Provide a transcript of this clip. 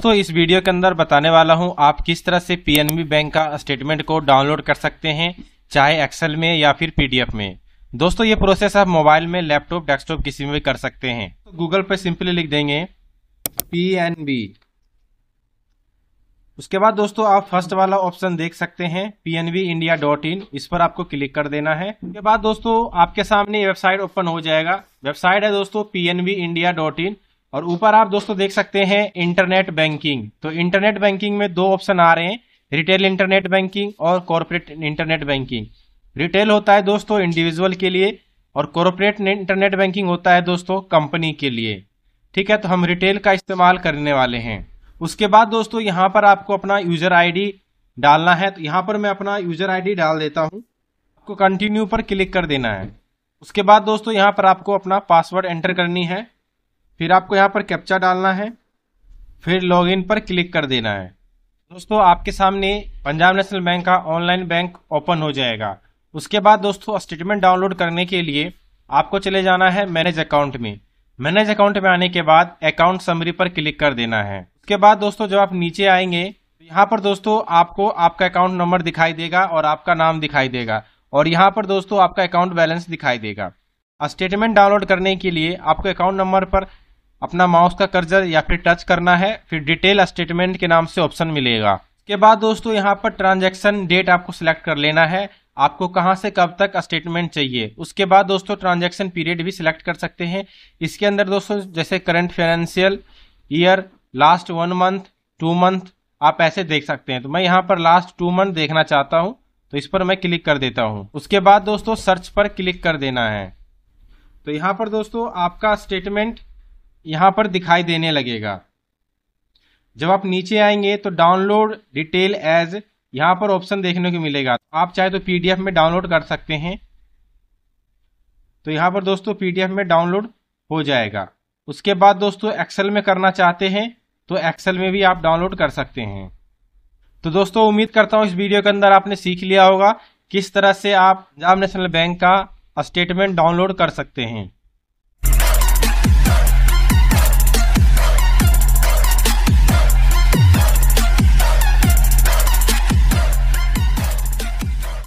दोस्तों इस वीडियो के अंदर बताने वाला हूं आप किस तरह से पीएनबी बैंक का स्टेटमेंट को डाउनलोड कर सकते हैं चाहे एक्सेल में या फिर पीडीएफ में दोस्तों ये प्रोसेस आप मोबाइल में लैपटॉप डेस्कटॉप किसी में भी कर सकते हैं तो गूगल पर सिंपली लिख देंगे पीएनबी उसके बाद दोस्तों आप फर्स्ट वाला ऑप्शन देख सकते हैं इन इस पर आपको क्लिक कर देना है उसके बाद दोस्तों आपके सामने वेबसाइट ओपन हो जाएगा वेबसाइट है दोस्तों इन और ऊपर आप दोस्तों देख सकते हैं इंटरनेट बैंकिंग तो इंटरनेट बैंकिंग में दो ऑप्शन आ रहे हैं रिटेल इंटरनेट बैंकिंग और कॉरपोरेट इंटरनेट बैंकिंग रिटेल होता है दोस्तों इंडिविजुअल के लिए और कॉरपोरेट इंटरनेट बैंकिंग होता है दोस्तों कंपनी के लिए ठीक है तो हम रिटेल का इस्तेमाल करने वाले हैं उसके बाद दोस्तों यहाँ पर आपको अपना यूजर आई डालना है तो यहाँ पर मैं अपना यूजर आई डाल देता हूँ आपको कंटिन्यू पर क्लिक कर देना है उसके बाद दोस्तों यहाँ पर आपको अपना पासवर्ड एंटर करनी है फिर आपको यहाँ पर कैप्चा डालना है फिर लॉगिन पर क्लिक कर देना है दोस्तों आपके सामने पंजाब नेशनल बैंक का ऑनलाइन बैंक ओपन हो जाएगा उसके बाद दोस्तों स्टेटमेंट डाउनलोड करने के लिए आपको चले जाना है मैनेज अकाउंट में मैनेज अकाउंट में आने के बाद अकाउंट समरी पर क्लिक कर देना है उसके बाद दोस्तों जब आप नीचे आएंगे तो यहाँ पर दोस्तों आपको आपका अकाउंट नंबर दिखाई देगा और आपका नाम दिखाई देगा और यहाँ पर दोस्तों आपका अकाउंट बैलेंस दिखाई देगा स्टेटमेंट डाउनलोड करने के लिए आपको अकाउंट नंबर पर अपना माउस का कर्जर या फिर टच करना है फिर डिटेल स्टेटमेंट के नाम से ऑप्शन मिलेगा के बाद दोस्तों यहाँ पर ट्रांजेक्शन डेट आपको सिलेक्ट कर लेना है आपको कहाँ से कब तक स्टेटमेंट चाहिए उसके बाद दोस्तों ट्रांजेक्शन पीरियड भी सिलेक्ट कर सकते हैं इसके अंदर दोस्तों जैसे current financial year last one month two month आप ऐसे देख सकते हैं तो मैं यहाँ पर लास्ट टू मंथ देखना चाहता हूँ तो इस पर मैं क्लिक कर देता हूँ उसके बाद दोस्तों सर्च पर क्लिक कर देना है तो यहाँ पर दोस्तों आपका स्टेटमेंट यहाँ पर दिखाई देने लगेगा जब आप नीचे आएंगे तो डाउनलोड डिटेल एज यहाँ पर ऑप्शन देखने को मिलेगा आप चाहे तो पीडीएफ में डाउनलोड कर सकते हैं तो यहाँ पर दोस्तों पीडीएफ में डाउनलोड हो जाएगा उसके बाद दोस्तों एक्सेल में करना चाहते हैं तो एक्सेल में भी आप डाउनलोड कर सकते हैं तो दोस्तों उम्मीद करता हूँ इस वीडियो के अंदर आपने सीख लिया होगा किस तरह से आप पंजाब नेशनल बैंक का स्टेटमेंट डाउनलोड कर सकते हैं